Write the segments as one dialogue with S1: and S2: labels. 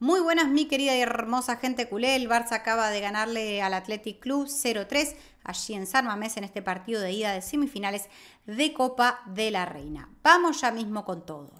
S1: Muy buenas, mi querida y hermosa gente culé. El Barça acaba de ganarle al Athletic Club 0-3 allí en San Mamés en este partido de ida de semifinales de Copa de la Reina. Vamos ya mismo con todo.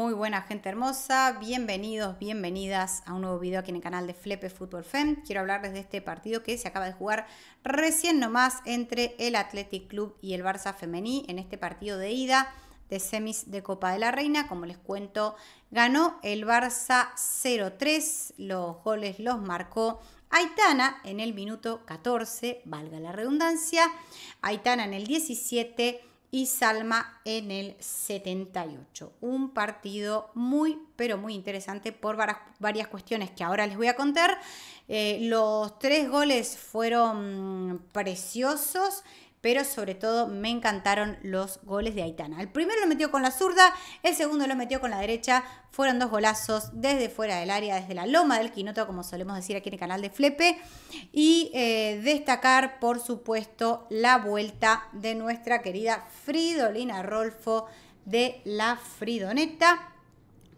S1: Muy buena gente hermosa, bienvenidos, bienvenidas a un nuevo video aquí en el canal de Flepe Fútbol Fem. Quiero hablarles de este partido que se acaba de jugar recién nomás entre el Athletic Club y el Barça Femení en este partido de ida de semis de Copa de la Reina. Como les cuento, ganó el Barça 0-3, los goles los marcó Aitana en el minuto 14, valga la redundancia, Aitana en el 17 y Salma en el 78. Un partido muy, pero muy interesante por varias cuestiones que ahora les voy a contar. Eh, los tres goles fueron mm, preciosos pero sobre todo me encantaron los goles de Aitana. El primero lo metió con la zurda, el segundo lo metió con la derecha. Fueron dos golazos desde fuera del área, desde la loma del Quinoto, como solemos decir aquí en el canal de Flepe. Y eh, destacar, por supuesto, la vuelta de nuestra querida Fridolina Rolfo de la Fridoneta.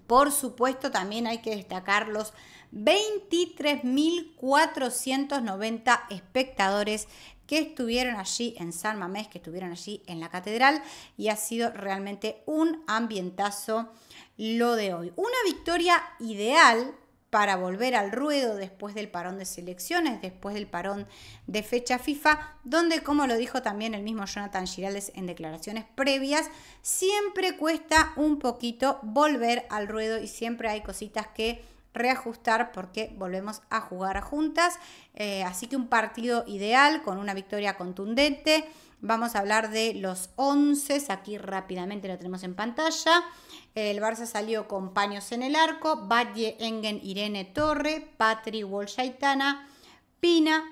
S1: Por supuesto, también hay que destacar los 23.490 espectadores que estuvieron allí en San Mamés, que estuvieron allí en la catedral y ha sido realmente un ambientazo lo de hoy. Una victoria ideal para volver al ruedo después del parón de selecciones, después del parón de fecha FIFA, donde, como lo dijo también el mismo Jonathan Giraldes en declaraciones previas, siempre cuesta un poquito volver al ruedo y siempre hay cositas que reajustar porque volvemos a jugar juntas. Eh, así que un partido ideal con una victoria contundente. Vamos a hablar de los 11, aquí rápidamente lo tenemos en pantalla. El Barça salió con Paños en el arco, Valle, Engen, Irene Torre, Patri, Wolshaitana, Pina,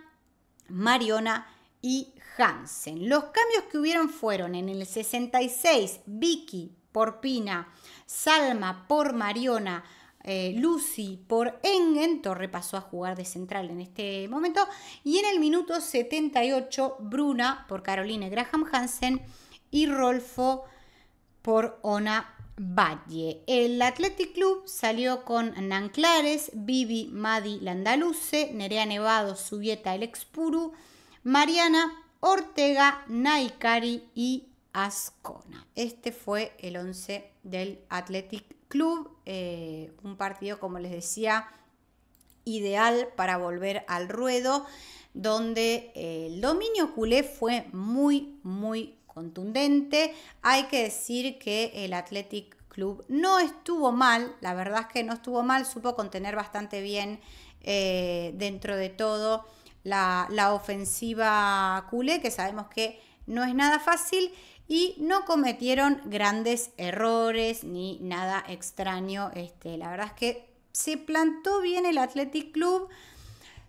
S1: Mariona y Hansen. Los cambios que hubieron fueron en el 66, Vicky por Pina, Salma por Mariona, eh, Lucy por Engen, Torre pasó a jugar de central en este momento, y en el minuto 78 Bruna por Caroline Graham Hansen y Rolfo por Ona Valle. El Athletic Club salió con Nanclares, Clares, Vivi Madi Landaluce, Nerea Nevado, Subieta El Expuru, Mariana Ortega, Naikari y Ascona. Este fue el 11 del Athletic Club, eh, un partido, como les decía, ideal para volver al ruedo, donde eh, el dominio culé fue muy, muy contundente. Hay que decir que el Athletic Club no estuvo mal, la verdad es que no estuvo mal, supo contener bastante bien eh, dentro de todo la, la ofensiva culé, que sabemos que no es nada fácil y no cometieron grandes errores ni nada extraño. Este, la verdad es que se plantó bien el Athletic Club,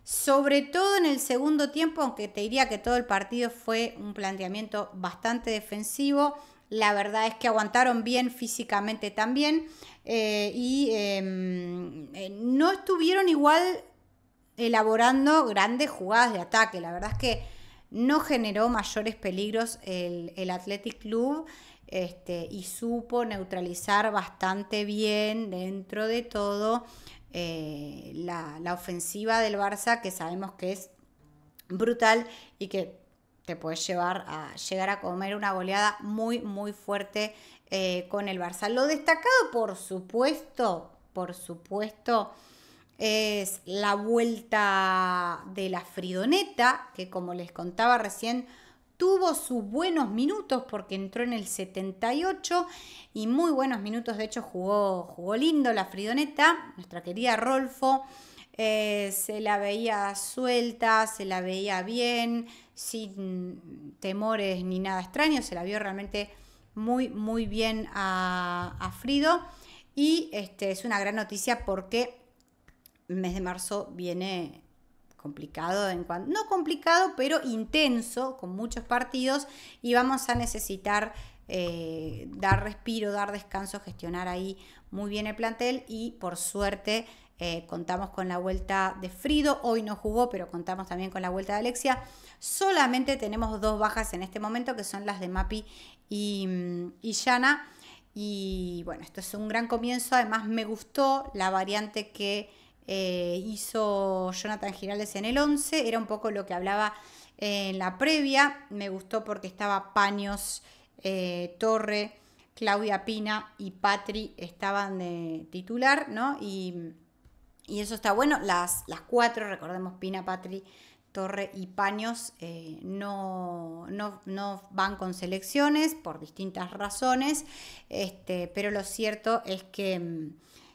S1: sobre todo en el segundo tiempo, aunque te diría que todo el partido fue un planteamiento bastante defensivo. La verdad es que aguantaron bien físicamente también eh, y em, eh, no estuvieron igual elaborando grandes jugadas de ataque. La verdad es que no generó mayores peligros el, Athletic Club este, y supo neutralizar bastante bien dentro de todo eh, la, ofensiva del Barça, que sabemos que es brutal y que te puede llevar a llegar a comer una goleada muy, muy fuerte eh, con el Barça. Lo destacado, por supuesto, por supuesto, es la vuelta de la Fridoneta, que como les contaba recién, tuvo sus buenos minutos porque entró en el 78 y muy buenos minutos, de hecho jugó, jugó lindo la Fridoneta, nuestra querida Rolfo. Eh, se la veía suelta, se la veía bien, sin temores ni nada extraño, se la vio realmente muy, muy bien a, Frido. Y este, es una gran noticia porque mes de marzo viene complicado en cuanto, no complicado, pero intenso, con muchos partidos, y vamos a necesitar eh, dar respiro, dar descanso, gestionar ahí muy bien el plantel y por suerte eh, contamos con la vuelta de Frido, hoy no jugó, pero contamos también con la vuelta de Alexia. Solamente tenemos dos bajas en este momento, que son las de Mapi y mm, Yana. Y bueno, esto es un gran comienzo, además me gustó la variante que eh, hizo Jonathan Girales en el 11, era un poco lo que hablaba en la previa, me gustó porque estaba Paños, eh, Torre, Claudia Pina y Patri estaban de titular, ¿no? Y, eso está bueno, las, las cuatro, recordemos Pina, Patri, Torre y Paños eh, no, no, no, van con selecciones por distintas razones, este, pero lo cierto es que mm,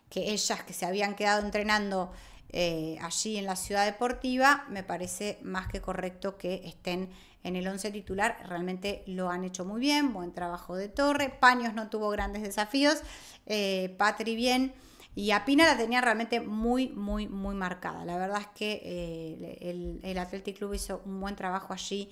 S1: que ellas que se habían quedado entrenando eh, allí en la ciudad deportiva, me parece más que correcto que estén en el 11 titular. Realmente lo han hecho muy bien, buen trabajo de Torre. Paños no tuvo grandes desafíos, eh, Patri bien. Y a Pina la tenía realmente muy, muy, muy marcada. La verdad es que eh, el, el Athletic Club hizo un buen trabajo allí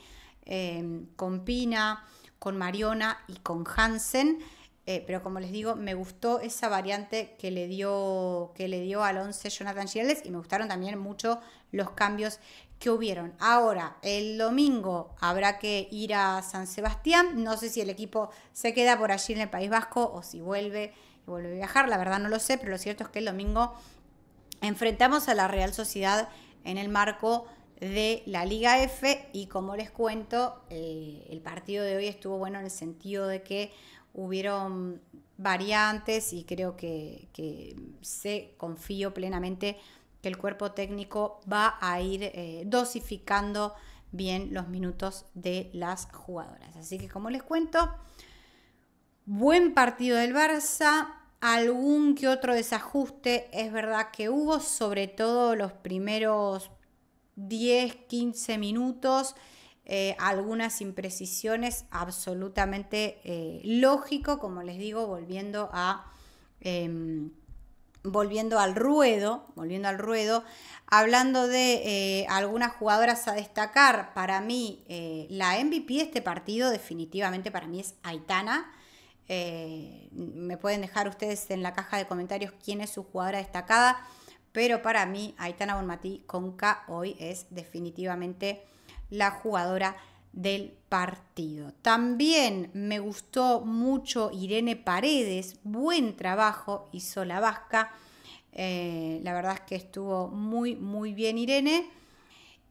S1: con Pina, con Mariona y con Hansen. Eh, pero como les digo, me gustó esa variante que le dio, que le dio al 11 Jonathan Giles y me gustaron también mucho los cambios que hubieron. Ahora, el domingo habrá que ir a San Sebastián. No sé si el equipo se queda por allí en el País Vasco o si vuelve vuelve a viajar. La verdad no lo sé, pero lo cierto es que el domingo enfrentamos a la Real Sociedad en el marco de la Liga F y como les cuento, eh, el partido de hoy estuvo bueno en el sentido de que hubieron variantes y creo que, que sé, confío plenamente que el cuerpo técnico va a ir eh, dosificando bien los minutos de las jugadoras. Así que como les cuento, buen partido del Barça, algún que otro desajuste es verdad que hubo, sobre todo los primeros 10, 15 minutos. Eh, algunas imprecisiones, absolutamente eh, lógico, como les digo, volviendo a... Em, volviendo al ruedo, volviendo al ruedo, hablando de eh, algunas jugadoras a destacar, para mí la MVP de este partido definitivamente para mí es Aitana. me pueden dejar ustedes en la caja de comentarios quién es su jugadora destacada, pero para mí Aitana Bonmatí Conca hoy es definitivamente la jugadora del partido. También me gustó mucho Irene Paredes, buen trabajo hizo la vasca. Eh, la verdad es que estuvo muy, muy bien Irene.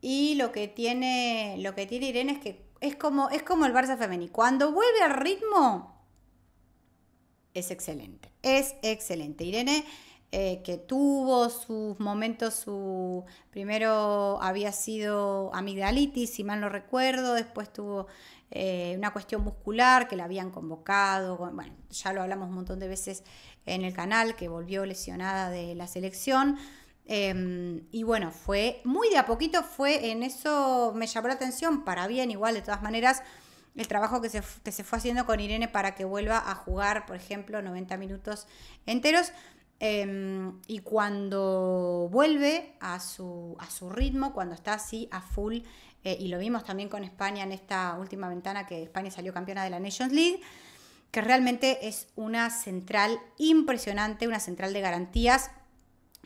S1: Y lo que tiene, lo que tiene Irene es que es como, es como el Barça femenino. Cuando vuelve al ritmo, es excelente. Es excelente. Irene eh, que tuvo sus momentos, su primero había sido amigdalitis, si mal no recuerdo, después tuvo eh, una cuestión muscular que la habían convocado, bueno, ya lo hablamos un montón de veces en el canal, que volvió lesionada de la selección. Em, y bueno, fue muy de a poquito, fue en eso me llamó la atención, para bien igual, de todas maneras, el trabajo que que se fue haciendo con Irene para que vuelva a jugar, por ejemplo, 90 minutos enteros. Em, y cuando vuelve a su, ritmo, cuando está así a full, eh, y lo vimos también con España en esta última ventana que España salió campeona de la Nations League, que realmente es una central impresionante, una central de garantías,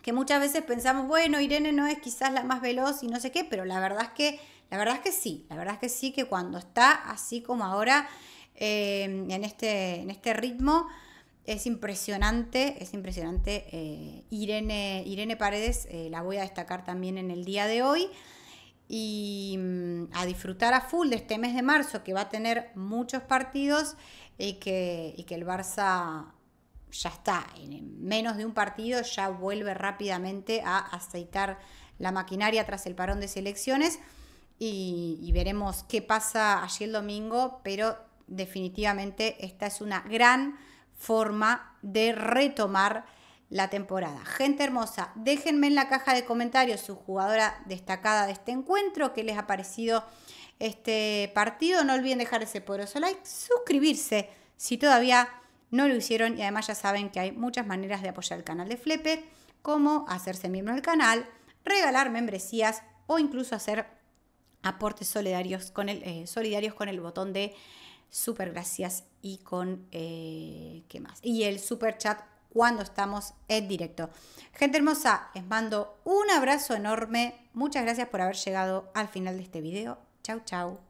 S1: que muchas veces pensamos, bueno, Irene no es quizás la más veloz y no sé qué, pero la verdad es que, la verdad es que sí, la verdad es que sí, que cuando está así como ahora, em, en, este, en este ritmo, es impresionante, es impresionante. Eh, Irene, Irene Paredes eh, la voy a destacar también en el día de hoy. Y mm, a disfrutar a full de este mes de marzo, que va a tener muchos partidos y que, el Barça ya está, en menos de un partido ya vuelve rápidamente a aceitar la maquinaria tras el parón de selecciones. Y, y veremos qué pasa allí el domingo, pero definitivamente esta es una gran forma de retomar la temporada. Gente hermosa, déjenme en la caja de comentarios su jugadora destacada de este encuentro, qué les ha parecido este partido. No olviden dejar ese poderoso like, suscribirse si todavía no lo hicieron y además ya saben que hay muchas maneras de apoyar el canal de Flepe, como hacerse miembro del canal, regalar membresías o incluso hacer aportes solidarios con el, eh, solidarios con el botón de super gracias y con, eh, ¿qué más? Y el super chat cuando estamos en directo. Gente hermosa, les mando un abrazo enorme. Muchas gracias por haber llegado al final de este video. Chau, chau.